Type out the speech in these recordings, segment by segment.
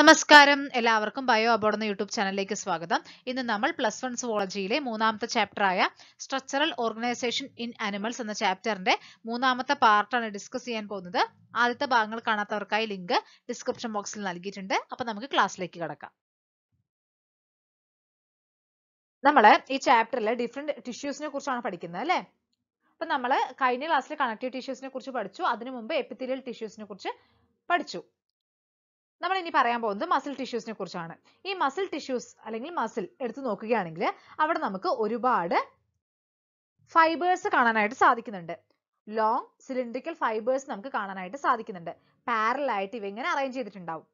നമസ്കാരം എല്ലാവർക്കും bio അബോർഡെന്ന YouTube ചാനലിലേക്ക് സ്വാഗതം ഇന്ന് നമ്മൾ പ്ലസ് വൺ സുവോളജിയിലെ മൂന്നാമത്തെ ചാപ്റ്ററായ സ്ട്രക്ചറൽ ഓർഗനൈസേഷൻ ഇൻ അനിമൽസ് എന്ന ചാപ്റ്ററിന്റെ മൂന്നാമത്തെ പാർട്ടാണ് ഡിസ്കസ് ചെയ്യാൻ പോകുന്നത് ആദ്യത്തെ ഭാഗങ്ങൾ കാണാത്തവർക്കായി ലിങ്ക് ഡിസ്ക്രിപ്ഷൻ ബോക്സിൽ നൽകിയിട്ടുണ്ട് അപ്പൊ നമുക്ക് ക്ലാസ്സിലേക്ക് കടക്കാം നമ്മൾ ഈ ചാപ്റ്ററിൽ ഡിഫറെന്റ് ടിഷ്യൂസിനെ കുറിച്ചാണ് പഠിക്കുന്നത് അല്ലേ അപ്പൊ നമ്മൾ കഴിഞ്ഞ ക്ലാസ്സിൽ കണക്റ്റീവ് ടിഷ്യൂസിനെ കുറിച്ച് പഠിച്ചു അതിനു മുമ്പ് എപ്പിത്തീരിയൽ ടിഷ്യൂസിനെ കുറിച്ച് പഠിച്ചു നമ്മൾ ഇനി പറയാൻ പോകുന്നത് മസിൽ ടിഷ്യൂസിനെ കുറിച്ചാണ് ഈ മസിൽ ടിഷ്യൂസ് അല്ലെങ്കിൽ മസിൽ എടുത്തു നോക്കുകയാണെങ്കിൽ അവിടെ നമുക്ക് ഒരുപാട് ഫൈബേഴ്സ് കാണാനായിട്ട് സാധിക്കുന്നുണ്ട് ലോങ് സിലിണ്ട്രിക്കൽ ഫൈബേഴ്സ് നമുക്ക് കാണാനായിട്ട് സാധിക്കുന്നുണ്ട് പാരലായിട്ട് ആയിട്ട് ഇവ അറേഞ്ച് ചെയ്തിട്ടുണ്ടാവും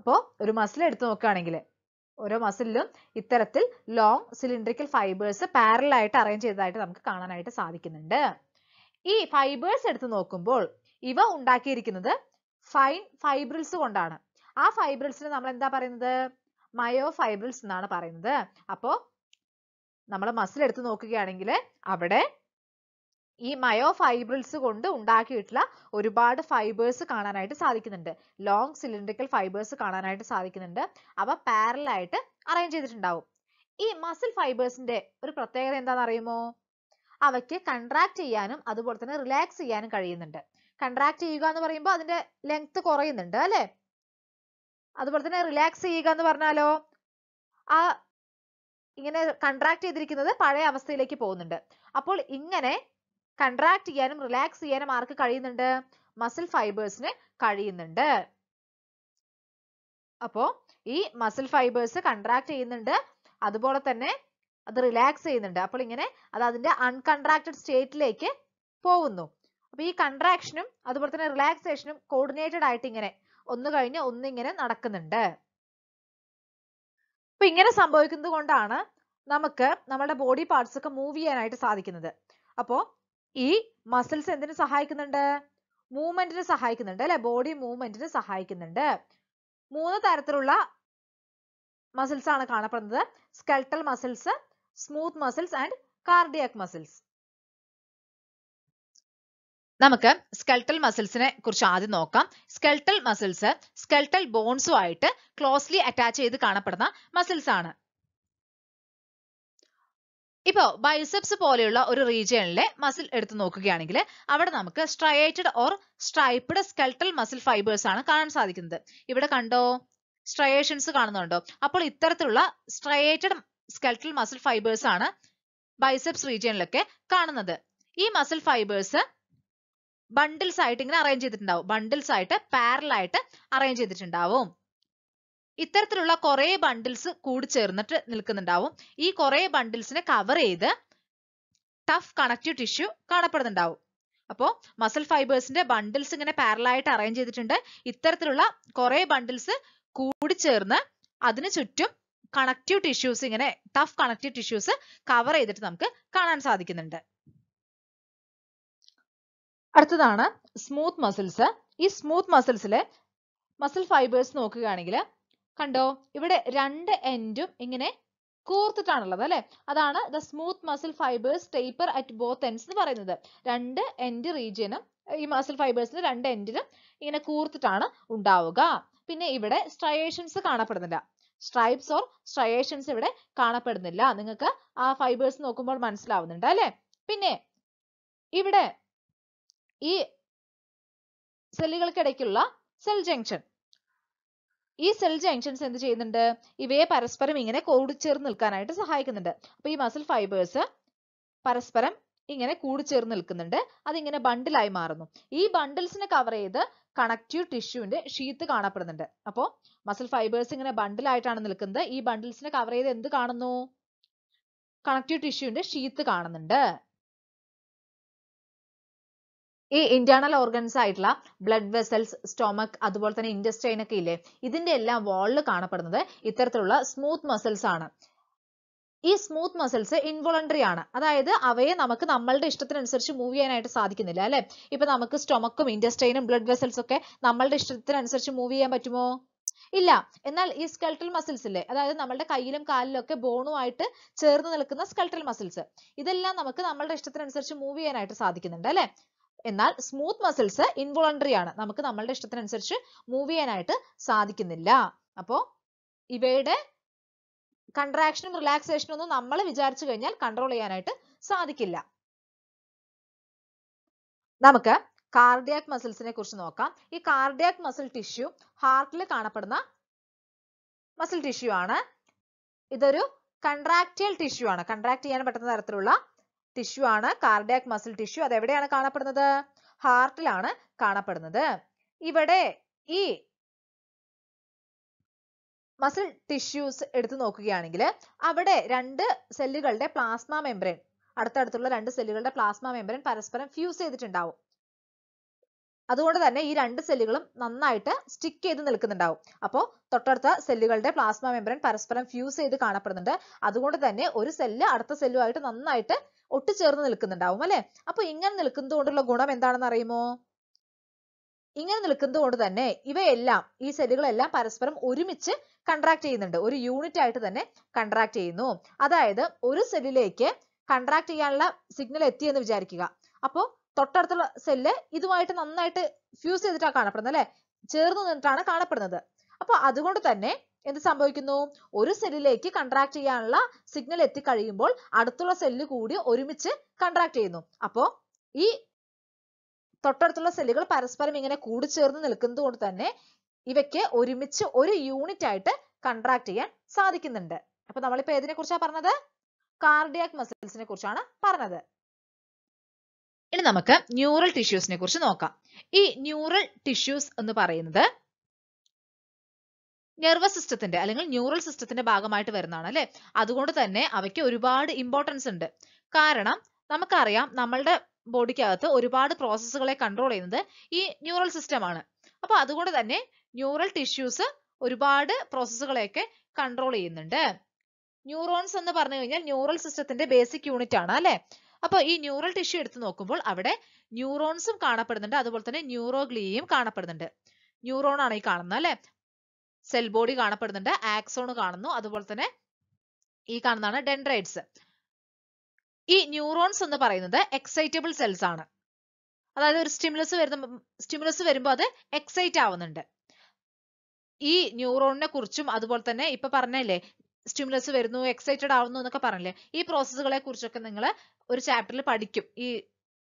അപ്പോൾ ഒരു മസിൽ എടുത്തു നോക്കുകയാണെങ്കിൽ ഓരോ മസിലിലും ഇത്തരത്തിൽ ലോങ് സിലിണ്ടറിക്കൽ ഫൈബേഴ്സ് പാരലായിട്ട് അറേഞ്ച് ചെയ്തതായിട്ട് നമുക്ക് കാണാനായിട്ട് സാധിക്കുന്നുണ്ട് ഈ ഫൈബേഴ്സ് എടുത്തു നോക്കുമ്പോൾ ഇവ ഉണ്ടാക്കിയിരിക്കുന്നത് ഫൈൻ ഫൈബ്രിൽസ് കൊണ്ടാണ് ആ ഫൈബ്രിൽസിന് നമ്മൾ എന്താ പറയുന്നത് മയോ ഫൈബ്രിൽസ് എന്നാണ് പറയുന്നത് അപ്പോ നമ്മൾ മസിൽ എടുത്ത് നോക്കുകയാണെങ്കിൽ അവിടെ ഈ മയോ ഫൈബ്രിൽസ് കൊണ്ട് ഉണ്ടാക്കിയിട്ടുള്ള ഒരുപാട് ഫൈബേഴ്സ് കാണാനായിട്ട് സാധിക്കുന്നുണ്ട് ലോങ് സിലിണ്ടറിക്കൽ ഫൈബേഴ്സ് കാണാനായിട്ട് സാധിക്കുന്നുണ്ട് അവ പാരലായിട്ട് അറേഞ്ച് ചെയ്തിട്ടുണ്ടാവും ഈ മസിൽ ഫൈബേഴ്സിന്റെ ഒരു പ്രത്യേകത എന്താണെന്ന് അറിയുമോ അവയ്ക്ക് കൺട്രാക്ട് ചെയ്യാനും അതുപോലെ തന്നെ റിലാക്സ് ചെയ്യാനും കഴിയുന്നുണ്ട് കൺട്രാക്ട് ചെയ്യുക എന്ന് പറയുമ്പോൾ അതിന്റെ ലെങ്ത് കുറയുന്നുണ്ട് അല്ലേ അതുപോലെ തന്നെ റിലാക്സ് ചെയ്യുക എന്ന് പറഞ്ഞാലോ ആ ഇങ്ങനെ കൺട്രാക്ട് ചെയ്തിരിക്കുന്നത് പഴയ അവസ്ഥയിലേക്ക് പോകുന്നുണ്ട് അപ്പോൾ ഇങ്ങനെ കൺട്രാക്ട് ചെയ്യാനും റിലാക്സ് ചെയ്യാനും ആർക്ക് കഴിയുന്നുണ്ട് മസിൽ ഫൈബേഴ്സിന് കഴിയുന്നുണ്ട് അപ്പോ ഈ മസിൽ ഫൈബേഴ്സ് കൺട്രാക്ട് ചെയ്യുന്നുണ്ട് അതുപോലെ തന്നെ അത് റിലാക്സ് ചെയ്യുന്നുണ്ട് അപ്പോൾ ഇങ്ങനെ അത് അതിന്റെ അൺകൺട്രാക്റ്റഡ് സ്റ്റേറ്റിലേക്ക് പോകുന്നു അപ്പൊ ഈ കൺട്രാക്ഷനും അതുപോലെ തന്നെ റിലാക്സേഷനും കോർഡിനേറ്റഡ് ആയിട്ട് ഇങ്ങനെ ഒന്ന് കഴിഞ്ഞ് ഒന്നിങ്ങനെ നടക്കുന്നുണ്ട് അപ്പൊ ഇങ്ങനെ സംഭവിക്കുന്നത് കൊണ്ടാണ് നമുക്ക് നമ്മുടെ ബോഡി പാർട്സ് ഒക്കെ മൂവ് ചെയ്യാനായിട്ട് സാധിക്കുന്നത് അപ്പോ ഈ മസിൽസ് എന്തിനു സഹായിക്കുന്നുണ്ട് മൂവ്മെന്റിന് സഹായിക്കുന്നുണ്ട് അല്ലെ ബോഡി മൂവ്മെന്റിന് സഹായിക്കുന്നുണ്ട് മൂന്ന് തരത്തിലുള്ള മസിൽസ് ആണ് കാണപ്പെടുന്നത് skeletal muscles smooth muscles and cardiac muscles നമുക്ക് സ്കെൽട്ടൽ മസിൽസിനെ കുറിച്ച് ആദ്യം നോക്കാം സ്കെൽട്ടൽ മസിൽസ് സ്കെൽട്ടൽ ബോൺസുമായിട്ട് ക്ലോസ്ലി അറ്റാച്ച് ചെയ്ത് കാണപ്പെടുന്ന മസിൽസ് ആണ് ഇപ്പോ ബൈസെപ്സ് പോലെയുള്ള ഒരു റീജിയണിലെ മസിൽ എടുത്തു നോക്കുകയാണെങ്കിൽ അവിടെ നമുക്ക് striated or striped skeletal muscle fibres ആണ് കാണാൻ സാധിക്കുന്നത് ഇവിടെ കണ്ടോ സ്ട്രയേഷൻസ് കാണുന്നുണ്ടോ അപ്പോൾ ഇത്തരത്തിലുള്ള സ്ട്രയേറ്റഡ് സ്കെൽട്ടൽ മസിൽ ഫൈബേഴ്സ് ആണ് ബൈസെപ്സ് റീജിയനിലൊക്കെ കാണുന്നത് ഈ മസിൽ ഫൈബേഴ്സ് ബണ്ടിൽസ് ആയിട്ട് ഇങ്ങനെ അറേഞ്ച് ചെയ്തിട്ടുണ്ടാവും ബണ്ടിൽസ് ആയിട്ട് പാരലായിട്ട് അറേഞ്ച് ചെയ്തിട്ടുണ്ടാവും ഇത്തരത്തിലുള്ള കുറെ ബണ്ടിൽസ് കൂടി ചേർന്നിട്ട് നിൽക്കുന്നുണ്ടാവും ഈ കുറെ ബണ്ടിൽസിനെ കവർ ചെയ്ത് ടഫ് കണക്റ്റീവ് ടിഷ്യൂ കാണപ്പെടുന്നുണ്ടാവും അപ്പോ മസിൽ ഫൈബേഴ്സിന്റെ ബണ്ടിൽസ് ഇങ്ങനെ പാരലായിട്ട് അറേഞ്ച് ചെയ്തിട്ടുണ്ട് ഇത്തരത്തിലുള്ള കുറെ ബണ്ടിൽസ് കൂടി ചേർന്ന് അതിനു ചുറ്റും കണക്റ്റീവ് ടിഷ്യൂസ് ഇങ്ങനെ ടഫ് കണക്റ്റീവ് ടിഷ്യൂസ് കവർ ചെയ്തിട്ട് നമുക്ക് കാണാൻ സാധിക്കുന്നുണ്ട് അടുത്തതാണ് സ്മൂത്ത് മസിൽസ് ഈ സ്മൂത്ത് മസിൽസിലെ മസിൽ ഫൈബേഴ്സ് നോക്കുകയാണെങ്കിൽ കണ്ടോ ഇവിടെ രണ്ട് എൻഡും ഇങ്ങനെ കൂർത്തിട്ടാണുള്ളത് അല്ലെ അതാണ് the smooth muscle fibres taper at both ends എന്ന് പറയുന്നത് രണ്ട് എൻഡ് റീജിയനും ഈ മസിൽ ഫൈബേഴ്സിന്റെ രണ്ട് എൻഡിലും ഇങ്ങനെ കൂർത്തിട്ടാണ് ഉണ്ടാവുക പിന്നെ ഇവിടെ സ്ട്രയേഷൻസ് കാണപ്പെടുന്നില്ല സ്ട്രൈപ്സ് ഓർ സ്ട്രയേഷൻസ് ഇവിടെ കാണപ്പെടുന്നില്ല നിങ്ങൾക്ക് ആ ഫൈബേഴ്സ് നോക്കുമ്പോൾ മനസ്സിലാവുന്നുണ്ട് അല്ലെ പിന്നെ ഇവിടെ ഈ സെല്ലുകൾക്കിടയ്ക്കുള്ള സെൽ ജംഗ്ഷൻ ഈ സെൽ ജംഗ്ഷൻസ് എന്ത് ചെയ്യുന്നുണ്ട് ഇവയെ പരസ്പരം ഇങ്ങനെ കൂടിച്ചേർന്ന് നിൽക്കാനായിട്ട് സഹായിക്കുന്നുണ്ട് അപ്പൊ ഈ മസിൽ ഫൈബേഴ്സ് പരസ്പരം ഇങ്ങനെ കൂടിച്ചേർന്ന് നിൽക്കുന്നുണ്ട് അതിങ്ങനെ ബണ്ടിലായി മാറുന്നു ഈ ബണ്ടിൽസിനെ കവർ ചെയ്ത് കണക്റ്റീവ് ടിഷ്യൂവിന്റെ ഷീത്ത് കാണപ്പെടുന്നുണ്ട് അപ്പോൾ മസിൽ ഫൈബേഴ്സ് ഇങ്ങനെ ബണ്ടിലായിട്ടാണ് നിൽക്കുന്നത് ഈ ബണ്ടിൽസിനെ കവർ ചെയ്ത് എന്ത് കാണുന്നു കണക്റ്റീവ് ടിഷ്യൂവിന്റെ ഷീത്ത് കാണുന്നുണ്ട് ഈ ഇന്റേണൽ ഓർഗൻസ് ആയിട്ടുള്ള ബ്ലഡ് വെസൽസ് സ്റ്റൊമക് അതുപോലെ തന്നെ ഇൻഡസ്റ്റൈൻ ഒക്കെ ഇല്ലേ ഇതിന്റെ എല്ലാം വാളിൽ കാണപ്പെടുന്നത് ഇത്തരത്തിലുള്ള സ്മൂത്ത് മസിൽസ് ആണ് ഈ സ്മൂത്ത് മസിൽസ് ഇൻവോളണ്ടറി ആണ് അതായത് അവയെ നമുക്ക് നമ്മളുടെ ഇഷ്ടത്തിനനുസരിച്ച് മൂവ് ചെയ്യാനായിട്ട് സാധിക്കുന്നില്ല അല്ലെ ഇപ്പൊ നമുക്ക് സ്റ്റൊമക്കും ഇൻഡസ്റ്റൈനും ബ്ലഡ് വെസൽസ് ഒക്കെ നമ്മളുടെ ഇഷ്ടത്തിനനുസരിച്ച് മൂവ് ചെയ്യാൻ പറ്റുമോ ഇല്ല എന്നാൽ ഈ സ്കെൽട്ടൽ മസിൽസ് ഇല്ലേ അതായത് നമ്മളുടെ കയ്യിലും കാലിലും ഒക്കെ ബോണുമായിട്ട് ചേർന്ന് നിൽക്കുന്ന സ്കെൽട്ടൽ മസിൽസ് ഇതെല്ലാം നമുക്ക് നമ്മളുടെ ഇഷ്ടത്തിനനുസരിച്ച് മൂവ് ചെയ്യാനായിട്ട് സാധിക്കുന്നുണ്ട് അല്ലെ എന്നാൽ സ്മൂത്ത് മസിൽസ് ഇൻവോളണ്ടറി ആണ് നമുക്ക് നമ്മളുടെ ഇഷ്ടത്തിനനുസരിച്ച് മൂവ് ചെയ്യാനായിട്ട് സാധിക്കുന്നില്ല അപ്പോ ഇവയുടെ കൺട്രാക്ഷനും റിലാക്സേഷനും ഒന്നും നമ്മൾ വിചാരിച്ചു കഴിഞ്ഞാൽ കൺട്രോൾ ചെയ്യാനായിട്ട് സാധിക്കില്ല നമുക്ക് കാർഡിയാക് മസിൽസിനെ കുറിച്ച് നോക്കാം ഈ കാർഡിയാക് മസിൽ ടിഷ്യൂ ഹാർട്ടിൽ കാണപ്പെടുന്ന മസിൽ ടിഷ്യൂ ആണ് ഇതൊരു കൺട്രാക്റ്റിയൽ ടിഷ്യൂ ആണ് കൺട്രാക്ട് ചെയ്യാൻ പറ്റുന്ന തരത്തിലുള്ള ടിഷ്യൂ ആണ് കാർഡിയാക് മസിൽ ടിഷ്യൂ അത് എവിടെയാണ് കാണപ്പെടുന്നത് ഹാർട്ടിലാണ് കാണപ്പെടുന്നത് ഇവിടെ ഈ മസിൽ ടിഷ്യൂസ് എടുത്തു നോക്കുകയാണെങ്കിൽ അവിടെ രണ്ട് സെല്ലുകളുടെ പ്ലാസ്മ മെമ്പറേൻ അടുത്തടുത്തുള്ള രണ്ട് സെല്ലുകളുടെ പ്ലാസ്മ മെമ്പറേൻ പരസ്പരം ഫ്യൂസ് ചെയ്തിട്ടുണ്ടാവും അതുകൊണ്ട് തന്നെ ഈ രണ്ട് സെല്ലുകളും നന്നായിട്ട് സ്റ്റിക്ക് ചെയ്ത് നിൽക്കുന്നുണ്ടാവും അപ്പോൾ തൊട്ടടുത്ത സെല്ലുകളുടെ പ്ലാസ്മ മെമ്പറൻ പരസ്പരം ഫ്യൂസ് ചെയ്ത് കാണപ്പെടുന്നുണ്ട് അതുകൊണ്ട് തന്നെ ഒരു സെല്ല് അടുത്ത സെല്ലുമായിട്ട് നന്നായിട്ട് ഒട്ടുചേർന്ന് നിൽക്കുന്നുണ്ടാവും അല്ലെ അപ്പൊ ഇങ്ങനെ നിൽക്കുന്നത് കൊണ്ടുള്ള ഗുണം എന്താണെന്ന് അറിയുമോ ഇങ്ങനെ നിൽക്കുന്നത് കൊണ്ട് തന്നെ ഇവയെല്ലാം ഈ സെല്ലുകളെല്ലാം പരസ്പരം ഒരുമിച്ച് കൺട്രാക്ട് ചെയ്യുന്നുണ്ട് ഒരു യൂണിറ്റ് ആയിട്ട് തന്നെ കൺട്രാക്ട് ചെയ്യുന്നു അതായത് ഒരു സെല്ലിലേക്ക് കൺട്രാക്ട് ചെയ്യാനുള്ള സിഗ്നൽ എത്തിയെന്ന് വിചാരിക്കുക അപ്പോൾ തൊട്ടടുത്തുള്ള സെല്ല് ഇതുമായിട്ട് നന്നായിട്ട് ഫ്യൂസ് ചെയ്തിട്ടാണ് കാണപ്പെടുന്നത് അല്ലെ ചേർന്ന് നിന്നിട്ടാണ് കാണപ്പെടുന്നത് അപ്പൊ അതുകൊണ്ട് തന്നെ എന്ത് സംഭവിക്കുന്നു ഒരു സെല്ലിലേക്ക് കൺട്രാക്ട് ചെയ്യാനുള്ള സിഗ്നൽ എത്തിക്കഴിയുമ്പോൾ അടുത്തുള്ള സെല്ല് കൂടി ഒരുമിച്ച് കൺട്രാക്ട് ചെയ്യുന്നു അപ്പോ ഈ തൊട്ടടുത്തുള്ള സെല്ലുകൾ പരസ്പരം ഇങ്ങനെ കൂടിച്ചേർന്ന് നിൽക്കുന്നത് കൊണ്ട് തന്നെ ഇവയ്ക്ക് ഒരുമിച്ച് ഒരു യൂണിറ്റ് ആയിട്ട് കൺട്രാക്ട് ചെയ്യാൻ സാധിക്കുന്നുണ്ട് അപ്പൊ നമ്മളിപ്പോ ഏതിനെ കുറിച്ചാ പറഞ്ഞത് കാർഡിയാക് മസിൽസിനെ കുറിച്ചാണ് പറഞ്ഞത് ഇനി നമുക്ക് ന്യൂറൽ ടിഷ്യൂസിനെ കുറിച്ച് നോക്കാം ഈ ന്യൂറൽ ടിഷ്യൂസ് എന്ന് പറയുന്നത് നെർവസ് സിസ്റ്റത്തിന്റെ അല്ലെങ്കിൽ ന്യൂറൽ സിസ്റ്റത്തിന്റെ ഭാഗമായിട്ട് വരുന്നതാണ് അല്ലെ അതുകൊണ്ട് തന്നെ അവയ്ക്ക് ഒരുപാട് ഇമ്പോർട്ടൻസ് ഉണ്ട് കാരണം നമുക്കറിയാം നമ്മളുടെ ബോഡിക്കകത്ത് ഒരുപാട് പ്രോസസ്സുകളെ കൺട്രോൾ ചെയ്യുന്നത് ഈ ന്യൂറൽ സിസ്റ്റമാണ് അപ്പൊ അതുകൊണ്ട് തന്നെ ന്യൂറൽ ടിഷ്യൂസ് ഒരുപാട് പ്രോസസ്സുകളെയൊക്കെ കൺട്രോൾ ചെയ്യുന്നുണ്ട് ന്യൂറോൺസ് എന്ന് പറഞ്ഞു കഴിഞ്ഞാൽ ന്യൂറൽ സിസ്റ്റത്തിന്റെ ബേസിക് യൂണിറ്റ് ആണ് അല്ലെ അപ്പൊ ഈ ന്യൂറൽ ടിഷ്യൂ എടുത്തു നോക്കുമ്പോൾ അവിടെ ന്യൂറോൺസും കാണപ്പെടുന്നുണ്ട് അതുപോലെ തന്നെ ന്യൂറോഗ്ലിയയും കാണപ്പെടുന്നുണ്ട് ന്യൂറോൺ ആണ് ഈ കാണുന്നത് അല്ലെ സെൽ ബോഡി കാണപ്പെടുന്നുണ്ട് ആക്സോൺ കാണുന്നു അതുപോലെ തന്നെ ഈ കാണുന്നതാണ് ഡെൻഡ്രൈറ്റ്സ് ഈ ന്യൂറോൺസ് എന്ന് പറയുന്നത് എക്സൈറ്റബിൾ സെൽസ് ആണ് അതായത് ഒരു സ്റ്റിമുലസ് വരുന്ന സ്റ്റിമുലസ് വരുമ്പോൾ അത് എക്സൈറ്റ് ആവുന്നുണ്ട് ഈ ന്യൂറോണിനെ കുറിച്ചും അതുപോലെ തന്നെ ഇപ്പൊ പറഞ്ഞല്ലേ സ്റ്റിമുലസ് വരുന്നു എക്സൈറ്റഡ് ആവുന്നു എന്നൊക്കെ പറഞ്ഞില്ലേ ഈ പ്രോസസ്സുകളെ കുറിച്ചൊക്കെ നിങ്ങൾ ഒരു ചാപ്റ്ററിൽ പഠിക്കും ഈ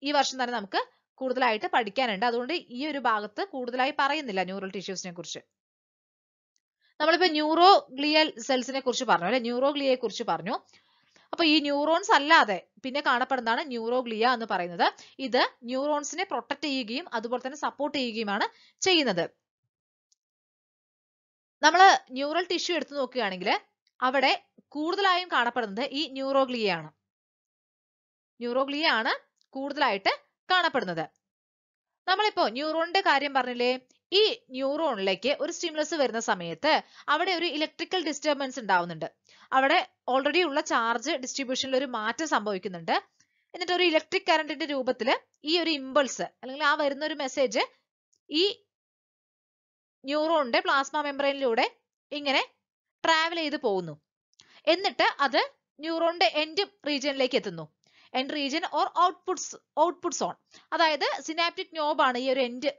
ഈ വർഷം തന്നെ നമുക്ക് കൂടുതലായിട്ട് പഠിക്കാനുണ്ട് അതുകൊണ്ട് ഈ ഒരു ഭാഗത്ത് കൂടുതലായി പറയുന്നില്ല ന്യൂറൽ ടിഷ്യൂസിനെ കുറിച്ച് നമ്മളിപ്പോൾ ന്യൂറോ ഗ്ലിയൽ സെൽസിനെ കുറിച്ച് പറഞ്ഞു അല്ലെ ന്യൂറോ ഗ്ലിയയെ കുറിച്ച് പറഞ്ഞു അപ്പൊ ഈ ന്യൂറോൺസ് അല്ലാതെ പിന്നെ കാണപ്പെടുന്നതാണ് ന്യൂറോഗ്ലിയ എന്ന് പറയുന്നത് ഇത് ന്യൂറോൺസിനെ പ്രൊട്ടക്ട് ചെയ്യുകയും അതുപോലെ തന്നെ സപ്പോർട്ട് ചെയ്യുകയുമാണ് ചെയ്യുന്നത് നമ്മൾ ന്യൂറൽ ടിഷ്യൂ എടുത്തു നോക്കുകയാണെങ്കിൽ അവിടെ കൂടുതലായും കാണപ്പെടുന്നത് ഈ ന്യൂറോ ന്യൂറോഗ്ലിയ ആണ് കൂടുതലായിട്ട് കാണപ്പെടുന്നത് നമ്മളിപ്പോ ന്യൂറോണിന്റെ കാര്യം പറഞ്ഞില്ലേ ഈ ന്യൂറോണിലേക്ക് ഒരു സ്റ്റിമുലസ് വരുന്ന സമയത്ത് അവിടെ ഒരു ഇലക്ട്രിക്കൽ ഡിസ്റ്റർബൻസ് ഉണ്ടാവുന്നുണ്ട് അവിടെ ഓൾറെഡി ഉള്ള ചാർജ് ഡിസ്ട്രിബ്യൂഷനിൽ ഒരു മാറ്റം സംഭവിക്കുന്നുണ്ട് എന്നിട്ട് ഒരു ഇലക്ട്രിക് കറണ്ടിന്റെ രൂപത്തിൽ ഈ ഒരു ഇമ്പൾസ് അല്ലെങ്കിൽ ആ വരുന്ന ഒരു മെസ്സേജ് ഈ ന്യൂറോണിന്റെ പ്ലാസ്മ മെമ്പറൈനിലൂടെ ഇങ്ങനെ ട്രാവൽ ചെയ്ത് പോകുന്നു എന്നിട്ട് അത് ന്യൂറോണിന്റെ എൻഡ് റീജിയനിലേക്ക് എത്തുന്നു end region or outputs output zone അതായത് സിനാപ്റ്റിക് നോബാണ് ഈ ഒരു എൻഡ്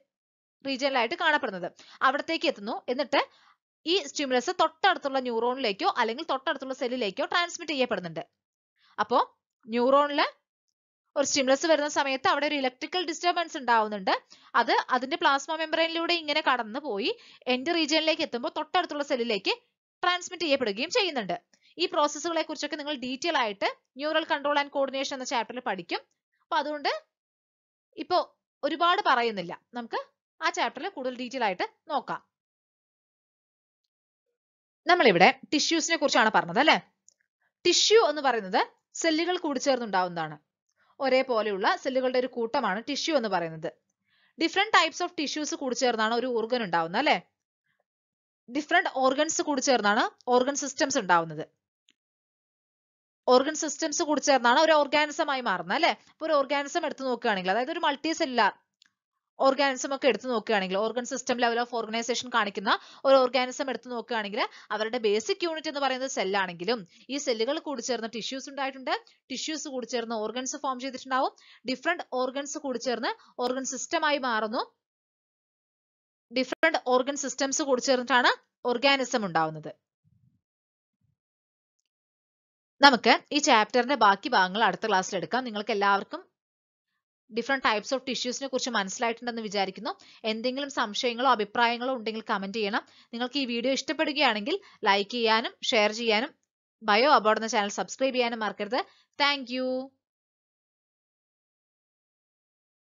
റീജിയനിലായിട്ട് കാണപ്പെടുന്നത് അവിടത്തേക്ക് എത്തുന്നു എന്നിട്ട് ഈ സ്റ്റിമുലസ് തൊട്ടടുത്തുള്ള ന്യൂറോണിലേക്കോ അല്ലെങ്കിൽ തൊട്ടടുത്തുള്ള സെല്ലിലേക്കോ ട്രാൻസ്മിറ്റ് ചെയ്യപ്പെടുന്നുണ്ട് അപ്പോൾ ന്യൂറോണില് ഒരു സ്റ്റിമുലസ് വരുന്ന സമയത്ത് അവിടെ ഒരു ഇലക്ട്രിക്കൽ ഡിസ്റ്റർബൻസ് ഉണ്ടാവുന്നുണ്ട് അത് അതിന്റെ പ്ലാസ്മ ലൂടെ ഇങ്ങനെ കടന്നു പോയി എന്റെ റീജിയനിലേക്ക് എത്തുമ്പോൾ തൊട്ടടുത്തുള്ള സെല്ലിലേക്ക് ട്രാൻസ്മിറ്റ് ചെയ്യപ്പെടുകയും ചെയ്യുന്നുണ്ട് ഈ പ്രോസസ്സുകളെ കുറിച്ചൊക്കെ നിങ്ങൾ ഡീറ്റെയിൽ ആയിട്ട് ന്യൂറൽ കൺട്രോൾ ആൻഡ് കോർഡിനേഷൻ എന്ന ചാപ്റ്ററിൽ പഠിക്കും അപ്പൊ അതുകൊണ്ട് ഇപ്പോ ഒരുപാട് പറയുന്നില്ല നമുക്ക് ആ ചാപ്റ്ററിൽ കൂടുതൽ ഡീറ്റെയിൽ ആയിട്ട് നോക്കാം നമ്മളിവിടെ ടിഷ്യൂസിനെ കുറിച്ചാണ് പറഞ്ഞത് അല്ലെ ടിഷ്യൂ എന്ന് പറയുന്നത് സെല്ലുകൾ കൂടി ചേർന്നുണ്ടാവുന്നതാണ് ഒരേപോലെയുള്ള സെല്ലുകളുടെ ഒരു കൂട്ടമാണ് ടിഷ്യൂ എന്ന് പറയുന്നത് ഡിഫറെന്റ് ടൈപ്സ് ഓഫ് ടിഷ്യൂസ് കൂടി ചേർന്നാണ് ഒരു ഓർഗൻ ഉണ്ടാവുന്നത് അല്ലെ ഡിഫറെന്റ് ഓർഗൻസ് കൂടി ചേർന്നാണ് ഓർഗൻ സിസ്റ്റംസ് ഉണ്ടാവുന്നത് ഓർഗൻ സിസ്റ്റംസ് കൂടി ചേർന്നാണ് ഒരു ഓർഗാനിസമായി മാറുന്നത് അല്ലെ ഒരു ഓർഗാനിസം എടുത്തു നോക്കുകയാണെങ്കിൽ അതായത് ഒരു മൾട്ടി സെല്ലുലാർ ഓർഗാനിസം ഒക്കെ എടുത്തു നോക്കുകയാണെങ്കിൽ organ system level of organisation കാണിക്കുന്ന ഒരു ഓർഗാനിസം എടുത്തു നോക്കുകയാണെങ്കിൽ അവരുടെ ബേസിക് യൂണിറ്റ് എന്ന് പറയുന്നത് സെല്ലാണെങ്കിലും ഈ സെല്ലുകൾ കൂടി ചേർന്ന് ടിഷ്യൂസ് ഉണ്ടായിട്ടുണ്ട് ടിഷ്യൂസ് കൂടി ചേർന്ന് ഓർഗൻസ് ഫോം ചെയ്തിട്ടുണ്ടാവും ഡിഫറെന്റ് ഓർഗൻസ് കൂടി ചേർന്ന് ഓർഗൻ സിസ്റ്റമായി മാറുന്നു ഡിഫറെന്റ് ഓർഗൻ സിസ്റ്റംസ് കൂടി ചേർന്നിട്ടാണ് ഓർഗാനിസം ഉണ്ടാവുന്നത് നമുക്ക് ഈ ചാപ്റ്ററിന്റെ ബാക്കി ഭാഗങ്ങൾ അടുത്ത ക്ലാസ്സിൽ എടുക്കാം നിങ്ങൾക്ക് എല്ലാവർക്കും ഡിഫറെൻറ്റ് ടൈപ്സ് ഓഫ് ടിഷ്യൂസിനെ കുറിച്ച് മനസ്സിലായിട്ടുണ്ടെന്ന് വിചാരിക്കുന്നു എന്തെങ്കിലും സംശയങ്ങളോ അഭിപ്രായങ്ങളോ ഉണ്ടെങ്കിൽ കമൻറ്റ് ചെയ്യണം നിങ്ങൾക്ക് ഈ വീഡിയോ ഇഷ്ടപ്പെടുകയാണെങ്കിൽ ലൈക്ക് ചെയ്യാനും ഷെയർ ചെയ്യാനും ബയോ അബോർഡ് എന്ന ചാനൽ സബ്സ്ക്രൈബ് ചെയ്യാനും മറക്കരുത് താങ്ക്